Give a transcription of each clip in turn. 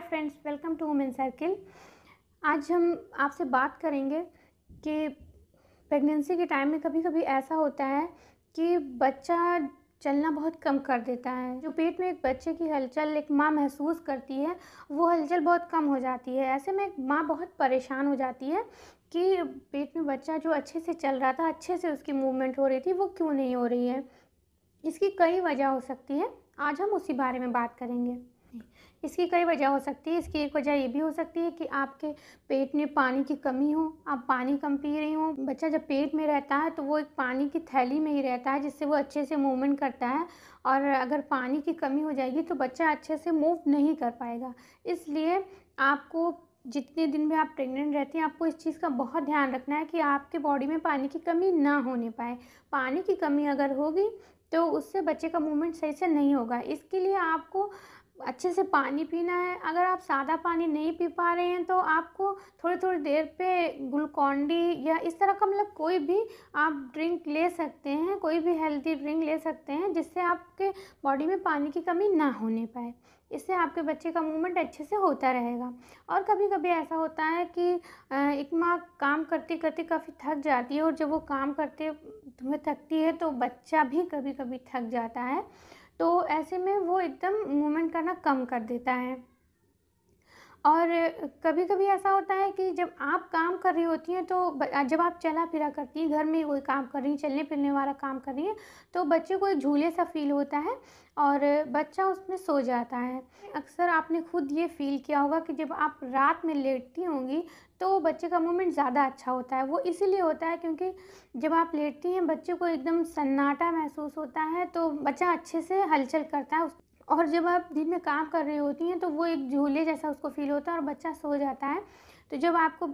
hi friends welcome to women circle आज हम आपसे बात करेंगे कि प्रेगनेंसी के टाइम में कभी कभी ऐसा होता है कि बच्चा चलना बहुत कम कर देता है जो पेट में एक बच्चे की हलचल एक माँ महसूस करती है वो हलचल बहुत कम हो जाती है ऐसे में एक माँ बहुत परेशान हो जाती है कि पेट में बच्चा जो अच्छे से चल रहा था अच्छे से उसकी मूवमेंट हो रही थी वो क्यों नहीं हो रही है इसकी कई वजह हो सकती है आज हम उसी बारे में बात करेंगे इसकी कई वजह हो सकती है इसकी एक वजह ये भी हो सकती है कि आपके पेट में पानी की कमी हो आप पानी कम पी रही हो बच्चा जब पेट में रहता है तो वो एक पानी की थैली में ही रहता है जिससे वो अच्छे से मूवमेंट करता है और अगर पानी की कमी हो जाएगी तो बच्चा अच्छे से मूव नहीं कर पाएगा इसलिए आपको जितने दिन भी आप प्रेग्नेंट रहते हैं आपको इस चीज़ का बहुत ध्यान रखना है कि आपके बॉडी में पानी की कमी ना होने पाए पानी की कमी अगर होगी तो उससे बच्चे का मूवमेंट सही से नहीं होगा इसके लिए आपको अच्छे से पानी पीना है अगर आप सादा पानी नहीं पी पा रहे हैं तो आपको थोड़ी थोड़ी देर पे ग्लूकॉन्डी या इस तरह का मतलब कोई भी आप ड्रिंक ले सकते हैं कोई भी हेल्दी ड्रिंक ले सकते हैं जिससे आपके बॉडी में पानी की कमी ना होने पाए इससे आपके बच्चे का मूवमेंट अच्छे से होता रहेगा और कभी कभी ऐसा होता है कि एक माँ काम करते करते काफ़ी थक जाती है और जब वो काम करते हुए थकती है तो बच्चा भी कभी कभी थक जाता है तो ऐसे में वो एकदम मूवमेंट करना कम कर देता है और कभी कभी ऐसा होता है कि जब आप काम कर रही होती हैं तो जब आप चला फिरा करती हैं घर में कोई काम कर रही हैं चलने फिरने वाला काम कर रही हैं तो बच्चे को एक झूले सा फील होता है और बच्चा उसमें सो जाता है अक्सर आपने खुद ये फील किया होगा कि जब आप रात में लेटती होंगी तो बच्चे का मूवमेंट ज़्यादा अच्छा होता है वो इसीलिए होता है क्योंकि जब आप लेटती हैं बच्चे को एकदम सन्नाटा महसूस होता है तो बच्चा अच्छे से हलचल करता है और जब आप दिन में काम कर रही होती हैं तो वो एक झूले जैसा उसको फील होता है और बच्चा सो जाता है तो जब आपको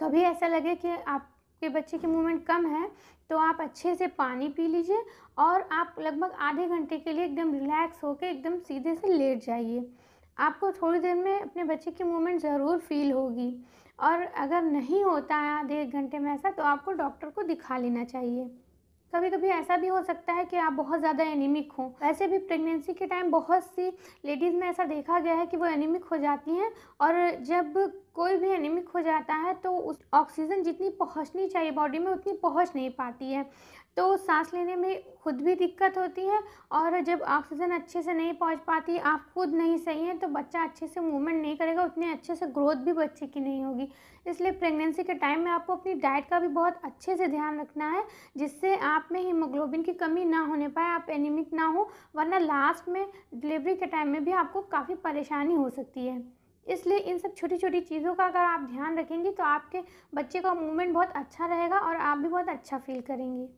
कभी ऐसा लगे कि आपके बच्चे की मूवमेंट कम है तो आप अच्छे से पानी पी लीजिए और आप लगभग आधे घंटे के लिए एकदम रिलैक्स होकर एकदम सीधे से लेट जाइए आपको थोड़ी देर में अपने बच्चे की मूवमेंट ज़रूर फील होगी और अगर नहीं होता है आधे एक घंटे में ऐसा तो आपको डॉक्टर को दिखा लेना चाहिए कभी कभी ऐसा भी हो सकता है कि आप बहुत ज़्यादा एनीमिक हों वैसे भी प्रेगनेंसी के टाइम बहुत सी लेडीज़ में ऐसा देखा गया है कि वो एनीमिक हो जाती हैं और जब कोई भी एनीमिक हो जाता है तो उस ऑक्सीजन जितनी पहुंचनी चाहिए बॉडी में उतनी पहुंच नहीं पाती है तो सांस लेने में खुद भी दिक्कत होती है और जब ऑक्सीजन अच्छे से नहीं पहुंच पाती आप खुद नहीं सही हैं तो बच्चा अच्छे से मूवमेंट नहीं करेगा उतने अच्छे से ग्रोथ भी बच्चे की नहीं होगी इसलिए प्रेगनेंसी के टाइम में आपको अपनी डाइट का भी बहुत अच्छे से ध्यान रखना है जिससे आप में हीमोग्लोबिन की कमी ना होने पाए आप एनीमिक ना हो वरना लास्ट में डिलीवरी के टाइम में भी आपको काफ़ी परेशानी हो सकती है इसलिए इन सब छोटी छोटी चीज़ों का अगर आप ध्यान रखेंगे तो आपके बच्चे का मूवमेंट बहुत अच्छा रहेगा और आप भी बहुत अच्छा फील करेंगे